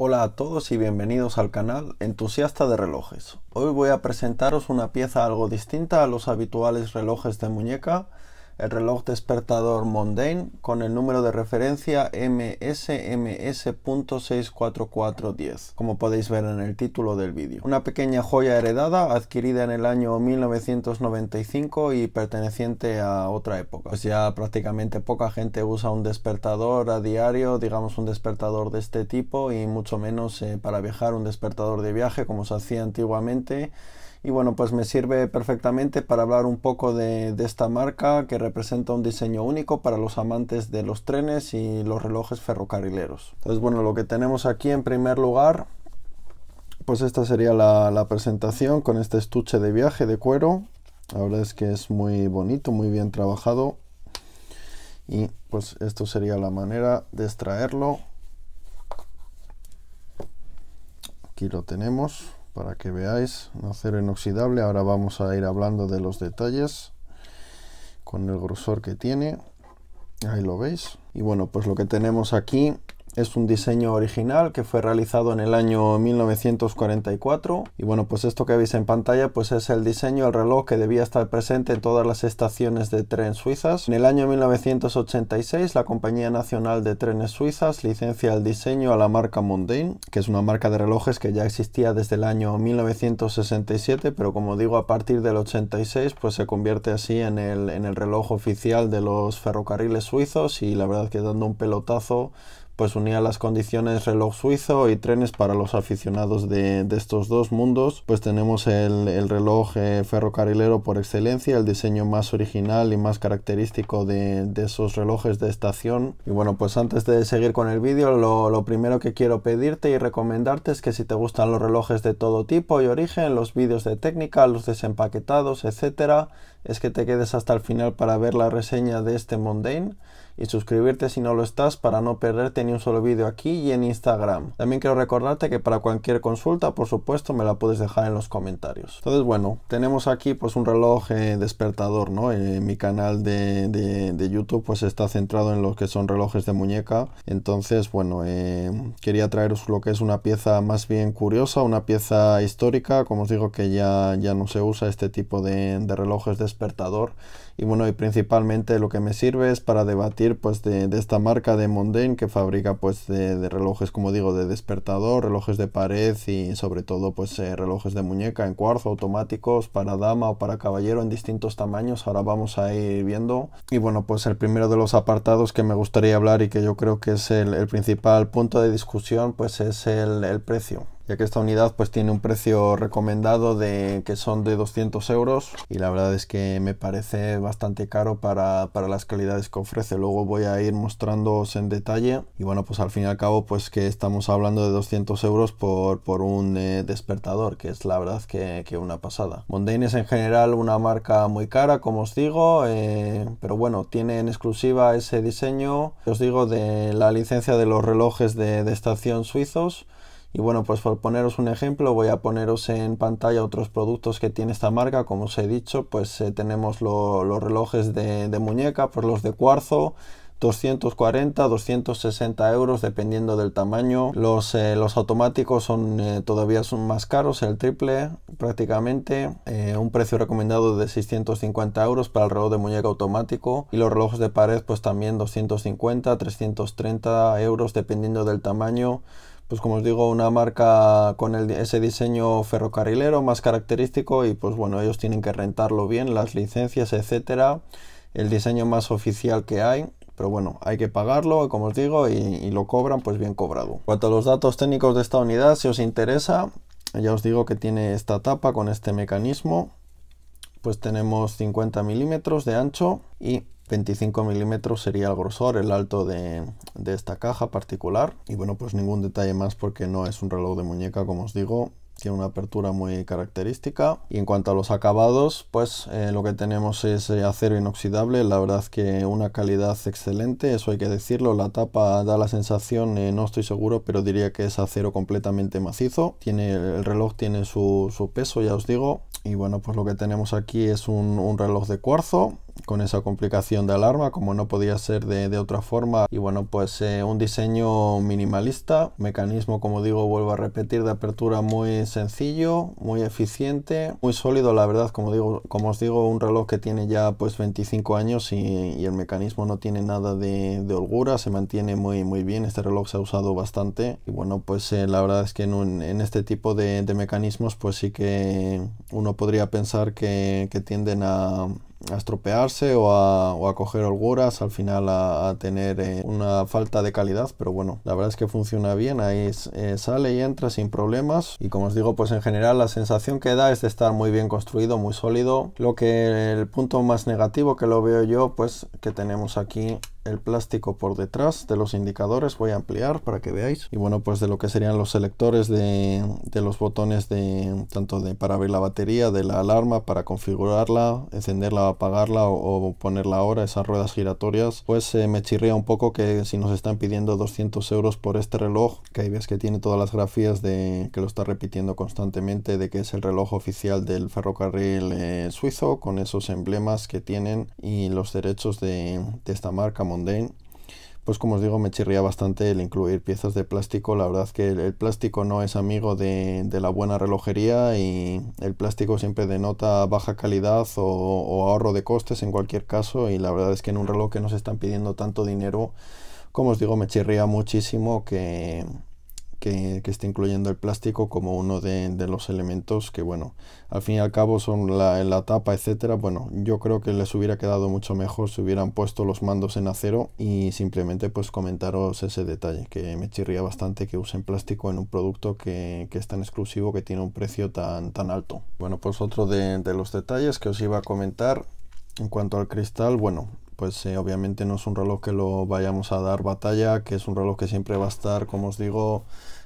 Hola a todos y bienvenidos al canal Entusiasta de Relojes. Hoy voy a presentaros una pieza algo distinta a los habituales relojes de muñeca el reloj despertador Mundane con el número de referencia MSMS.64410, como podéis ver en el título del vídeo. Una pequeña joya heredada adquirida en el año 1995 y perteneciente a otra época. Pues ya prácticamente poca gente usa un despertador a diario, digamos un despertador de este tipo y mucho menos eh, para viajar un despertador de viaje como se hacía antiguamente y bueno, pues me sirve perfectamente para hablar un poco de, esta marca que representa un diseño único para los amantes de los trenes y los relojes ferrocarrileros. Entonces, bueno, lo que tenemos aquí en primer lugar, pues esta sería la, la presentación con este estuche de viaje de cuero. La verdad es que es muy bonito, muy bien trabajado. Y pues esto sería la manera de extraerlo. Aquí lo tenemos para que veáis acero inoxidable ahora vamos a ir hablando de los detalles con el grosor que tiene ahí lo veis y bueno pues lo que tenemos aquí es un diseño original que fue realizado en el año 1944 y bueno pues esto que veis en pantalla pues es el diseño del reloj que debía estar presente en todas las estaciones de tren suizas. En el año 1986 la compañía nacional de trenes suizas licencia el diseño a la marca Mundane que es una marca de relojes que ya existía desde el año 1967 pero como digo a partir del 86 pues se convierte así en el, en el reloj oficial de los ferrocarriles suizos y la verdad que dando un pelotazo pues unía las condiciones reloj suizo y trenes para los aficionados de, estos dos mundos. Pues tenemos el, el reloj eh, ferrocarrilero por excelencia, el diseño más original y más característico de, esos relojes de estación. Y bueno, pues antes de seguir con el vídeo, lo, lo primero que quiero pedirte y recomendarte es que si te gustan los relojes de todo tipo y origen, los vídeos de técnica, los desempaquetados, etcétera, es que te quedes hasta el final para ver la reseña de este Mundane y suscribirte si no lo estás para no perderte ni un solo vídeo aquí y en Instagram. También quiero recordarte que para cualquier consulta, por supuesto, me la puedes dejar en los comentarios. Entonces, bueno, tenemos aquí pues un reloj eh, despertador, ¿no? Eh, mi canal de, YouTube pues está centrado en lo que son relojes de muñeca. Entonces, bueno, eh, quería traeros lo que es una pieza más bien curiosa, una pieza histórica. Como os digo que ya, ya no se usa este tipo de, de relojes despertadores despertador. Y bueno, y principalmente lo que me sirve es para debatir pues de, esta marca de Mondain que fabrica pues de, relojes, como digo, de despertador, relojes de pared y sobre todo pues eh, relojes de muñeca en cuarzo, automáticos, para dama o para caballero en distintos tamaños. Ahora vamos a ir viendo. Y bueno, pues el primero de los apartados que me gustaría hablar y que yo creo que es el, principal punto de discusión pues es el, el precio ya que esta unidad pues tiene un precio recomendado de que son de 200 euros y la verdad es que me parece bastante caro para, para las calidades que ofrece luego voy a ir mostrándoos en detalle y bueno pues al fin y al cabo pues que estamos hablando de 200 euros por, por un eh, despertador que es la verdad que, que, una pasada Mondain es en general una marca muy cara como os digo eh, pero bueno tiene en exclusiva ese diseño os digo de la licencia de los relojes de, de estación suizos y bueno, pues por poneros un ejemplo, voy a poneros en pantalla otros productos que tiene esta marca. Como os he dicho, pues eh, tenemos los relojes de, muñeca, pues los de cuarzo. 240, 260 euros dependiendo del tamaño. Los, eh, automáticos son eh, todavía son más caros, el triple prácticamente. un precio recomendado de 650 euros para el reloj de muñeca automático. Y los relojes de pared pues también 250, 330 euros dependiendo del tamaño pues como os digo, una marca con ese diseño ferrocarrilero más característico y pues bueno, ellos tienen que rentarlo bien, las licencias, etcétera, el diseño más oficial que hay. Pero bueno, hay que pagarlo, como os digo, y, y lo cobran, pues bien cobrado. En cuanto a los datos técnicos de esta unidad, si os interesa, ya os digo que tiene esta tapa con este mecanismo. Pues tenemos 50 milímetros de ancho y 25 milímetros sería el grosor, el alto de, esta caja particular. Y bueno, pues ningún detalle más porque no es un reloj de muñeca, como os digo. Tiene una apertura muy característica. Y en cuanto a los acabados, pues eh, lo que tenemos es eh, acero inoxidable. La verdad que una calidad excelente, eso hay que decirlo. La tapa da la sensación, eh, no estoy seguro, pero diría que es acero completamente macizo. Tiene, el reloj tiene su, peso, ya os digo. Y bueno, pues lo que tenemos aquí es un reloj de cuarzo con esa complicación de alarma como no podía ser de, otra forma y bueno pues eh, un diseño minimalista mecanismo como digo vuelvo a repetir de apertura muy sencillo muy eficiente muy sólido la verdad como digo como os digo un reloj que tiene ya pues 25 años y, el mecanismo no tiene nada de, holgura se mantiene muy muy bien este reloj se ha usado bastante y bueno pues eh, la verdad es que en, este tipo de, mecanismos pues sí que uno podría pensar que tienden a a estropearse o a, coger holguras, al final a, tener eh, una falta de calidad, pero bueno, la verdad es que funciona bien, ahí eh, sale y entra sin problemas y como os digo, pues en general la sensación que da es de estar muy bien construido, muy sólido, lo que el punto más negativo que lo veo yo, pues que tenemos aquí el plástico por detrás de los indicadores voy a ampliar para que veáis y bueno pues de lo que serían los selectores de, de los botones de tanto de para abrir la batería de la alarma para configurarla encenderla apagarla o, ponerla ahora esas ruedas giratorias pues eh, me chirría un poco que si nos están pidiendo 200 euros por este reloj que ahí ves que tiene todas las grafías de que lo está repitiendo constantemente de que es el reloj oficial del ferrocarril eh, suizo con esos emblemas que tienen y los derechos de, de esta marca pues como os digo, me chirría bastante el incluir piezas de plástico. La verdad es que el, plástico no es amigo de, la buena relojería y el plástico siempre denota baja calidad o, o ahorro de costes en cualquier caso. Y la verdad es que en un reloj que nos están pidiendo tanto dinero, como os digo, me chirría muchísimo que, que, que, esté incluyendo el plástico como uno de, los elementos que, bueno, al fin y al cabo son la, la tapa, etcétera. Bueno, yo creo que les hubiera quedado mucho mejor si hubieran puesto los mandos en acero y simplemente pues comentaros ese detalle, que me chirría bastante que usen plástico en un producto que, es tan exclusivo, que tiene un precio tan, tan alto. Bueno, pues otro de, de los detalles que os iba a comentar en cuanto al cristal, bueno, pues obviamente no es un reloj que lo vayamos a dar batalla, que es un reloj que siempre va a estar, como os digo,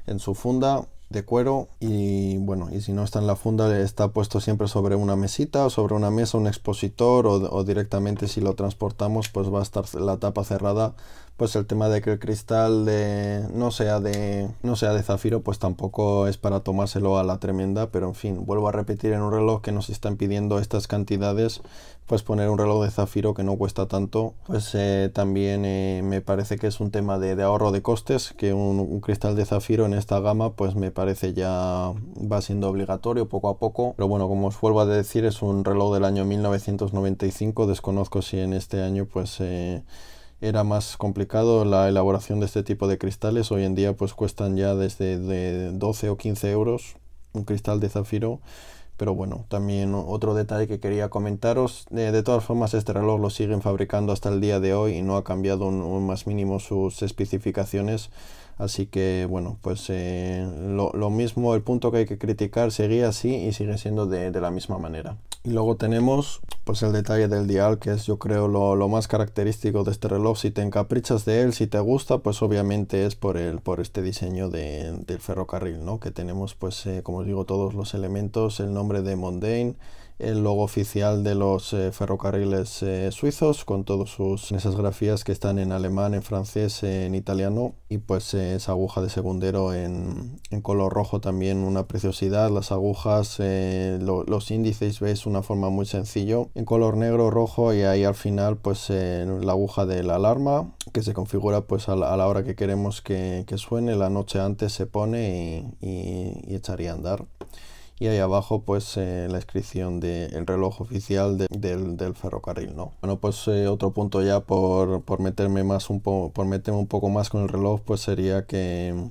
en su funda de cuero y bueno y si no está en la funda está puesto siempre sobre una mesita o sobre una mesa un expositor o directamente si lo transportamos pues va a estar la tapa cerrada pues el tema de que el cristal de, no, sea de, no sea de zafiro, pues tampoco es para tomárselo a la tremenda, pero en fin, vuelvo a repetir, en un reloj que nos están pidiendo estas cantidades, pues poner un reloj de zafiro que no cuesta tanto, pues eh, también eh, me parece que es un tema de, ahorro de costes, que un, cristal de zafiro en esta gama, pues me parece ya va siendo obligatorio poco a poco, pero bueno, como os vuelvo a decir, es un reloj del año 1995, desconozco si en este año pues... Eh, era más complicado la elaboración de este tipo de cristales. Hoy en día pues cuestan ya desde de 12 o 15 euros un cristal de zafiro. Pero bueno, también otro detalle que quería comentaros. Eh, de todas formas, este reloj lo siguen fabricando hasta el día de hoy y no ha cambiado un, más mínimo sus especificaciones Así que bueno, pues eh, lo, mismo, el punto que hay que criticar seguía así y sigue siendo de, la misma manera. Y luego tenemos pues el detalle del dial, que es yo creo lo, más característico de este reloj. Si te encaprichas de él, si te gusta, pues obviamente es por, el, por este diseño del ferrocarril, ¿no? Que tenemos pues eh, como digo todos los elementos, el nombre de Mondane, el logo oficial de los eh, ferrocarriles eh, suizos con todas esas grafías que están en alemán, en francés, en italiano y pues eh, esa aguja de segundero en, color rojo también una preciosidad, las agujas, los índices ves una forma muy sencillo en color negro, rojo y ahí al final pues la aguja de la alarma que se configura pues a la, hora que queremos que, suene, la noche antes se pone y, y echaría a andar y ahí abajo pues eh, la inscripción del reloj oficial del, ferrocarril no bueno pues eh, otro punto ya por, por meterme más un poco por meterme un poco más con el reloj pues sería que,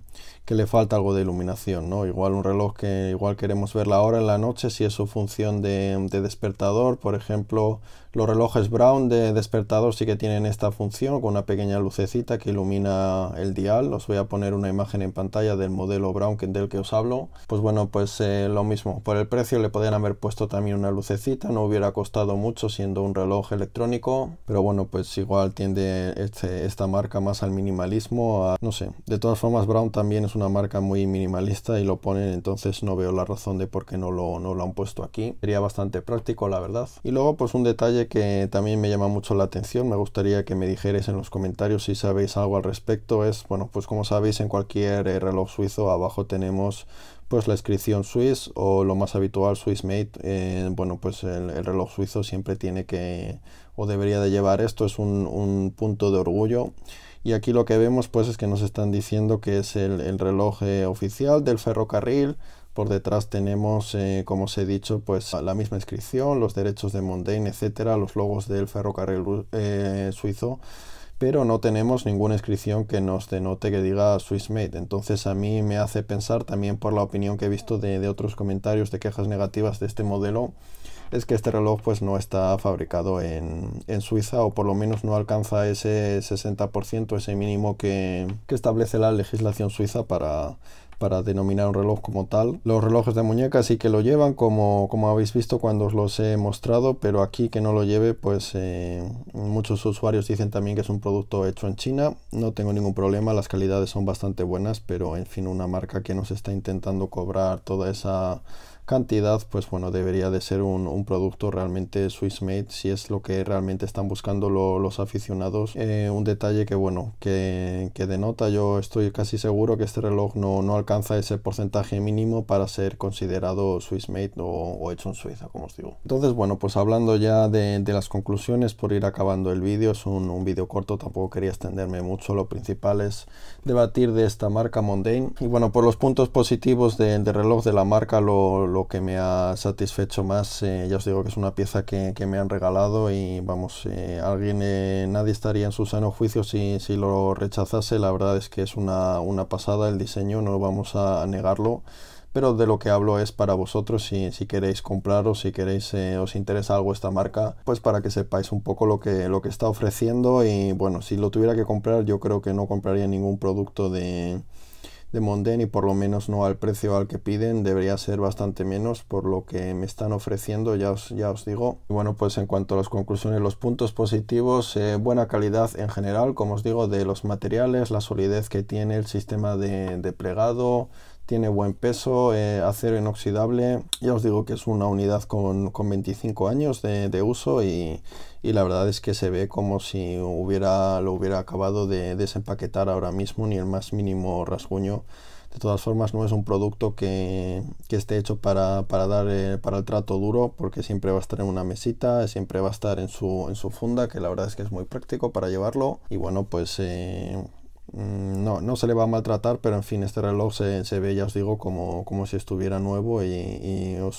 le falta algo de iluminación no igual un reloj que igual queremos ver la hora en la noche si es su función de, de despertador por ejemplo los relojes Brown de despertador sí que tienen esta función con una pequeña lucecita que ilumina el dial. Os voy a poner una imagen en pantalla del modelo Brown del que os hablo. Pues bueno, pues eh, lo mismo. Por el precio le podrían haber puesto también una lucecita. No hubiera costado mucho siendo un reloj electrónico. Pero bueno, pues igual tiende este, esta marca más al minimalismo. no sé. De todas formas, Brown también es una marca muy minimalista y lo ponen. Entonces no veo la razón de por qué no lo, no lo han puesto aquí. Sería bastante práctico, la verdad. Y luego pues un detalle que también me llama mucho la atención, me gustaría que me dijerais en los comentarios si sabéis algo al respecto, es, bueno, pues como sabéis en cualquier eh, reloj suizo abajo tenemos pues la inscripción Swiss o lo más habitual Made, eh, bueno, pues el, reloj suizo siempre tiene que o debería de llevar esto, es un, punto de orgullo. Y aquí lo que vemos pues es que nos están diciendo que es el, reloj eh, oficial del ferrocarril por detrás tenemos, eh, como os he dicho, pues la misma inscripción, los derechos de Montaigne, etcétera, los logos del ferrocarril eh, suizo, pero no tenemos ninguna inscripción que nos denote que diga Swiss Made. Entonces a mí me hace pensar también por la opinión que he visto de, otros comentarios de quejas negativas de este modelo, es que este reloj pues no está fabricado en, Suiza o por lo menos no alcanza ese 60%, ese mínimo que establece la legislación suiza para, para denominar un reloj como tal. Los relojes de muñeca sí que lo llevan, como, como habéis visto cuando os los he mostrado, pero aquí que no lo lleve, pues eh, muchos usuarios dicen también que es un producto hecho en China. No tengo ningún problema, las calidades son bastante buenas, pero en fin, una marca que nos está intentando cobrar toda esa cantidad, pues bueno, debería de ser un, producto realmente Swiss made si es lo que realmente están buscando los aficionados. Eh, un detalle que bueno, que, denota, yo estoy casi seguro que este reloj no, no alcanza ese porcentaje mínimo para ser considerado Swiss made o, o hecho en Suiza, como os digo. Entonces bueno, pues hablando ya de, las conclusiones por ir acabando el vídeo, es un, un vídeo corto, tampoco quería extenderme mucho, lo principal es debatir de esta marca Mondain. Y bueno, por los puntos positivos del de reloj de la marca, lo, que me ha satisfecho más, eh, ya os digo que es una pieza que, me han regalado y vamos, eh, alguien, eh, nadie estaría en su sano juicio si, si, lo rechazase. La verdad es que es una, una pasada el diseño, no vamos a negarlo pero de lo que hablo es para vosotros si, si queréis o si queréis, eh, os interesa algo esta marca, pues para que sepáis un poco lo que, lo que está ofreciendo y bueno, si lo tuviera que comprar yo creo que no compraría ningún producto de, de Monden y por lo menos no al precio al que piden, debería ser bastante menos por lo que me están ofreciendo, ya os, ya os digo. Y bueno, pues en cuanto a las conclusiones, los puntos positivos, eh, buena calidad en general, como os digo, de los materiales, la solidez que tiene el sistema de, de plegado, tiene buen peso, eh, acero inoxidable. Ya os digo que es una unidad con, con 25 años de, de uso y, y, la verdad es que se ve como si hubiera, lo hubiera acabado de desempaquetar ahora mismo, ni el más mínimo rasguño. De todas formas, no es un producto que, que esté hecho para, para dar eh, para el trato duro, porque siempre va a estar en una mesita, siempre va a estar en su, en su funda, que la verdad es que es muy práctico para llevarlo. Y bueno, pues eh, Mm, no, no se le va a maltratar, pero en fin, este reloj se, ve, ya os digo, como, como si estuviera nuevo y, eh,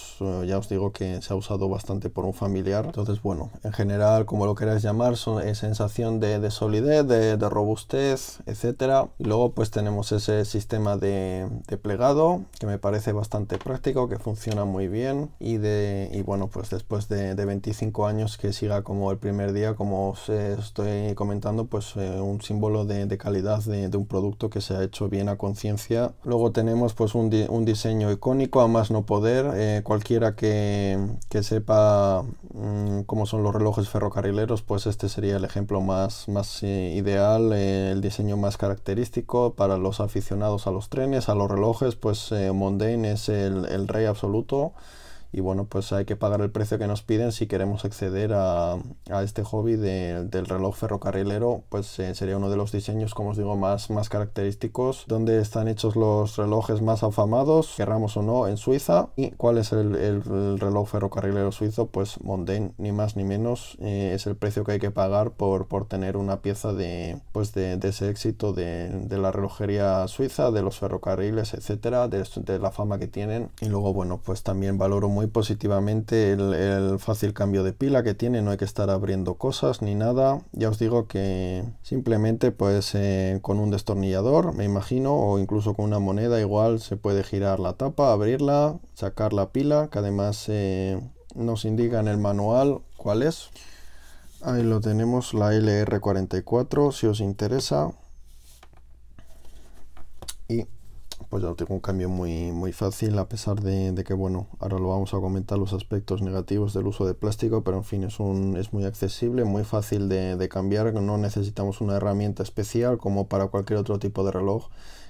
ya os digo que se ha usado bastante por un familiar. Entonces, bueno, en general, como lo queráis llamar, es sensación de, solidez, de, robustez, etcétera. Luego, pues tenemos ese sistema de, plegado que me parece bastante práctico, que funciona muy bien y, de, y bueno, pues después de, 25 años que siga como el primer día, como os eh, estoy comentando, pues eh, un símbolo de calidad de, un producto que se ha hecho bien a conciencia. Luego tenemos pues un, diseño icónico, a más no poder. Eh, cualquiera que, sepa mm, cómo son los relojes ferrocarrileros, pues este sería el ejemplo más, eh, ideal, eh, el diseño más característico para los aficionados a los trenes, a los relojes, pues Mondain es el rey absoluto y bueno, pues hay que pagar el precio que nos piden si queremos acceder a, a este hobby del reloj ferrocarrilero, pues eh, sería uno de los diseños, como os digo, más, más característicos, donde están hechos los relojes más afamados, querramos o no, en Suiza, y cuál es el, el, reloj ferrocarrilero suizo, pues Mondain, ni más ni menos, eh, es el precio que hay que pagar por, por tener una pieza de, pues de, de ese éxito de, de, la relojería suiza, de los ferrocarriles, etcétera, de, de la fama que tienen, y luego, bueno, pues también valoro muy positivamente el, fácil cambio de pila que tiene, no hay que estar abriendo cosas ni nada. Ya os digo que simplemente pues eh, con un destornillador, me imagino, o incluso con una moneda igual se puede girar la tapa, abrirla, sacar la pila, que además eh, nos indica en el manual cuál es. Ahí lo tenemos, la LR44, si os interesa. pues ya tengo un cambio muy, muy fácil, a pesar de, que, bueno, ahora lo vamos a comentar los aspectos negativos del uso de plástico, pero en fin, es, un, es muy accesible, muy fácil de, de cambiar, no necesitamos una herramienta especial como para cualquier otro tipo de reloj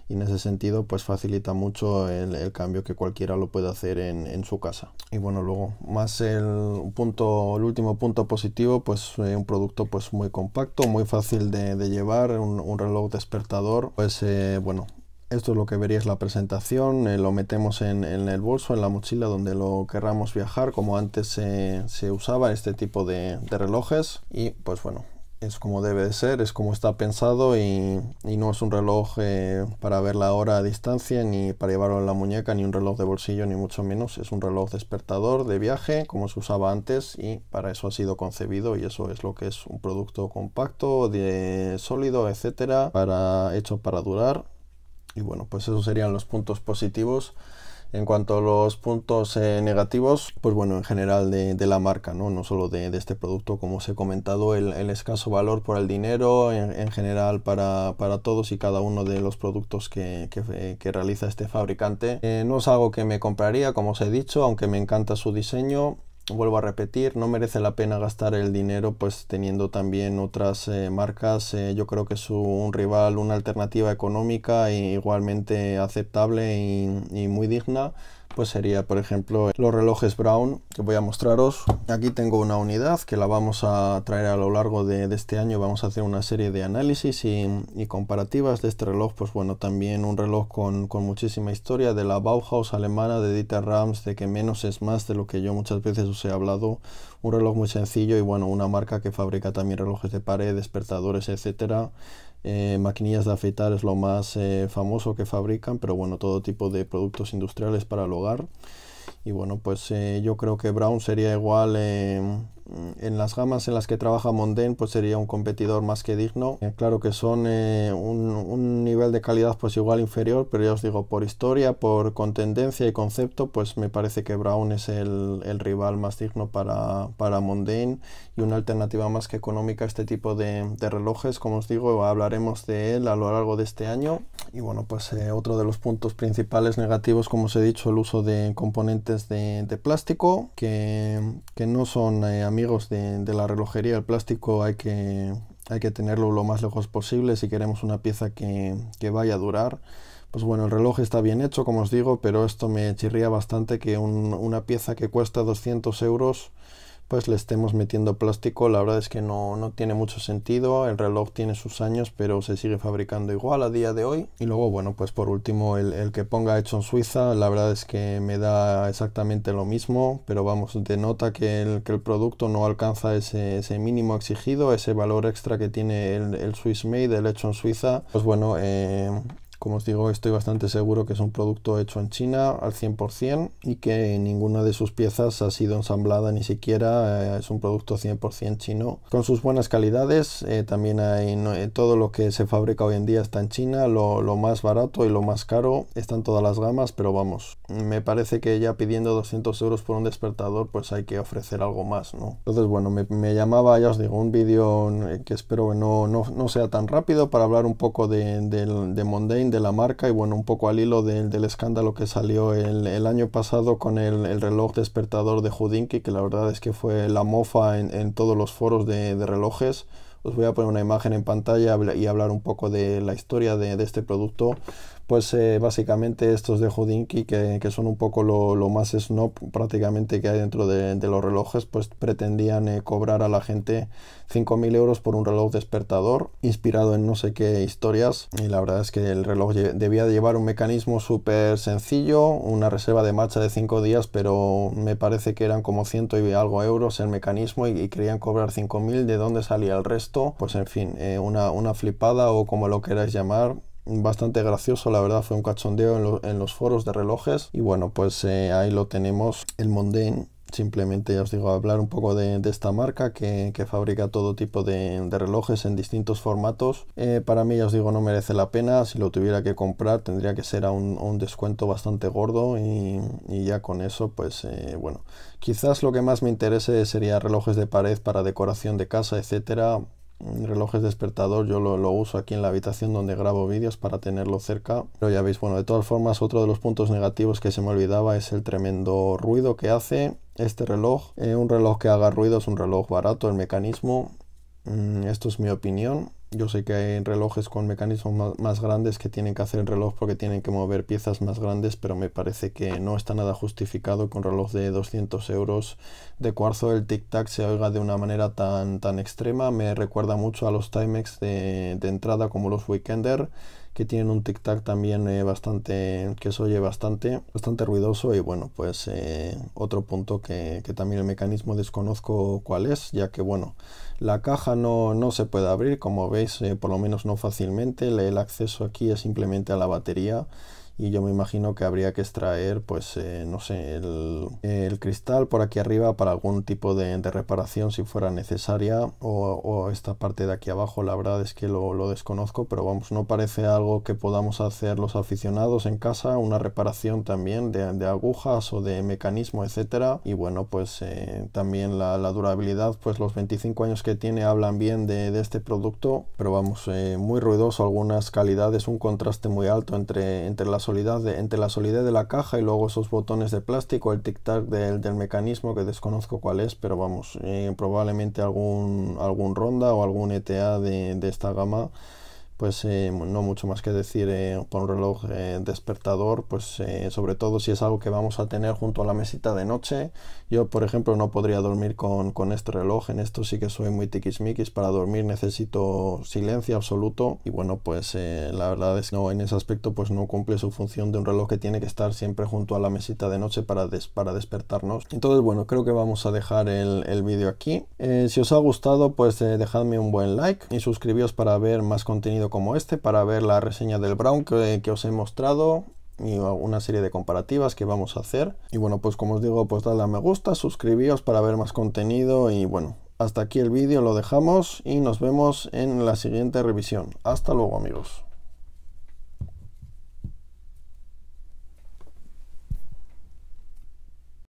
y en ese sentido pues facilita mucho el, cambio que cualquiera lo puede hacer en, su casa y bueno luego más el punto el último punto positivo pues eh, un producto pues muy compacto muy fácil de, llevar un, reloj despertador pues eh, bueno esto es lo que es la presentación, eh, lo metemos en, el bolso, en la mochila donde lo querramos viajar, como antes se usaba este tipo de, relojes. Y pues bueno, es como debe de ser, es como está pensado y, no es un reloj eh, para ver la hora a distancia, ni para llevarlo en la muñeca, ni un reloj de bolsillo, ni mucho menos. Es un reloj despertador de viaje, como se usaba antes, y para eso ha sido concebido y eso es lo que es un producto compacto, de sólido, etcétera, para, hecho para durar y bueno, pues esos serían los puntos positivos. En cuanto a los puntos eh, negativos, pues bueno, en general de, de la marca, ¿no? no solo de, de, este producto, como os he comentado, el, escaso valor por el dinero, en, general para, para, todos y cada uno de los productos que, que, eh, realiza este fabricante. Eh, no es algo que me compraría, como os he dicho, aunque me encanta su diseño, vuelvo a repetir, no merece la pena gastar el dinero pues teniendo también otras eh, marcas. Eh, yo creo que es un rival, una alternativa económica e igualmente aceptable y muy digna pues sería por ejemplo los relojes Brown que voy a mostraros. Aquí tengo una unidad que la vamos a traer a lo largo de, este año, vamos a hacer una serie de análisis y, comparativas de este reloj, pues bueno, también un reloj con, con muchísima historia de la Bauhaus alemana, de Dieter Rams, de que menos es más de lo que yo muchas veces os he hablado, un reloj muy sencillo y bueno, una marca que fabrica también relojes de pared, despertadores, etcétera. Eh, maquinillas de afeitar es lo más eh, famoso que fabrican, pero bueno, todo tipo de productos industriales para el hogar. Y bueno, pues eh, yo creo que Brown sería igual em, en las gamas en las que trabaja Mondain pues sería un competidor más que digno. Eh, claro que son eh, un, nivel de calidad pues igual inferior, pero ya os digo, por historia, por contendencia y concepto, pues me parece que Brown es el, rival más digno para, para Mondain y una alternativa más que económica a este tipo de, relojes. Como os digo, hablaremos de él a lo largo de este año. Y bueno, pues otro de los puntos principales negativos, como os he dicho, el uso de componentes de, plástico que, no son eh, amigos de, la relojería. El plástico hay que, hay que tenerlo lo más lejos posible si queremos una pieza que, vaya a durar. Pues bueno, el reloj está bien hecho, como os digo, pero esto me chirría bastante que una pieza que cuesta 200 euros pues le estemos metiendo plástico, la verdad es que no, tiene mucho sentido, el reloj tiene sus años pero se sigue fabricando igual a día de hoy y luego bueno pues por último el, que ponga hecho en Suiza la verdad es que me da exactamente lo mismo pero vamos denota que el, que el producto no alcanza ese, ese mínimo exigido, ese valor extra que tiene el, el Swiss Made, el hecho en Suiza pues bueno eh, como os digo, estoy bastante seguro que es un producto hecho en China al 100% y que ninguna de sus piezas ha sido ensamblada ni siquiera. Eh, es un producto 100% chino con sus buenas calidades. Eh, también hay eh, todo lo que se fabrica hoy en día está en China. Lo, más barato y lo más caro están todas las gamas, pero vamos, me parece que ya pidiendo 200 euros por un despertador, pues hay que ofrecer algo más, ¿no? Entonces, bueno, me, llamaba, ya os digo, un vídeo que espero que no, no, sea tan rápido para hablar un poco de, de, de de la marca y bueno, un poco al hilo del escándalo que salió el, el año pasado con el, el, reloj despertador de Houdinki, que la verdad es que fue la mofa en, en todos los foros de, relojes. Os voy a poner una imagen en pantalla y hablar un poco de la historia de, de este producto pues eh, básicamente estos de Houdinki, que, que son un poco lo, lo, más snob prácticamente que hay dentro de, los relojes, pues pretendían eh, cobrar a la gente 5.000 euros por un reloj despertador, inspirado en no sé qué historias. Y la verdad es que el reloj debía llevar un mecanismo súper sencillo, una reserva de marcha de 5 días, pero me parece que eran como 100 y algo euros el mecanismo y, querían cobrar 5.000, ¿de dónde salía el resto? Pues en fin, eh, una, una flipada o como lo queráis llamar, bastante gracioso, la verdad fue un cachondeo en, los foros de relojes y bueno pues eh, ahí lo tenemos el Mondain, simplemente ya os digo hablar un poco de, esta marca que, fabrica todo tipo de, relojes en distintos formatos eh, para mí ya os digo no merece la pena si lo tuviera que comprar tendría que ser a un, descuento bastante gordo y, ya con eso pues eh, bueno quizás lo que más me interese sería relojes de pared para decoración de casa etcétera es despertador yo lo, uso aquí en la habitación donde grabo vídeos para tenerlo cerca pero ya veis bueno de todas formas otro de los puntos negativos que se me olvidaba es el tremendo ruido que hace este reloj eh, un reloj que haga ruido es un reloj barato el mecanismo mm, esto es mi opinión yo sé que hay relojes con mecanismos más grandes que tienen que hacer el reloj porque tienen que mover piezas más grandes, pero me parece que no está nada justificado que un reloj de 200 euros de cuarzo el tic-tac se oiga de una manera tan, tan extrema. Me recuerda mucho a los Timex de, entrada como los Weekender, que tienen un tic-tac también eh, bastante, que se oye bastante, bastante ruidoso y bueno, pues eh, otro punto que, que también el mecanismo desconozco cuál es, ya que bueno... La caja no, no se puede abrir, como veis, eh, por lo menos no fácilmente. El acceso aquí es simplemente a la batería y yo me imagino que habría que extraer pues eh, no sé el, cristal por aquí arriba para algún tipo de, reparación si fuera necesaria o, esta parte de aquí abajo la verdad es que lo, desconozco pero vamos no parece algo que podamos hacer los aficionados en casa una reparación también de, agujas o de mecanismo etcétera y bueno pues eh, también la, durabilidad pues los 25 años que tiene hablan bien de, este producto pero vamos eh, muy ruidoso algunas calidades un contraste muy alto entre entre las entre la solidez de la caja y luego esos botones de plástico, el tic-tac del, del, mecanismo que desconozco cuál es, pero vamos, eh, probablemente algún, algún Ronda o algún ETA de esta gama pues eh, no mucho más que decir con eh, un reloj eh, despertador pues sobre todo si es algo que vamos a tener junto a la mesita de noche yo por ejemplo no podría dormir con, este reloj en esto sí que soy muy tiquismiquis para dormir necesito silencio absoluto y bueno pues la verdad es que no en ese aspecto pues no cumple su función de un reloj que tiene que estar siempre junto a la mesita de noche para, para despertarnos entonces bueno creo que vamos a dejar el, vídeo aquí si os ha gustado pues dejadme un buen like y suscribíos para ver más contenido como este para ver la reseña del Brown que, os he mostrado y una serie de comparativas que vamos a hacer. Y bueno, pues como os digo, pues dadle a me gusta, suscribíos para ver más contenido y bueno, hasta aquí el vídeo lo dejamos y nos vemos en la siguiente revisión. Hasta luego amigos.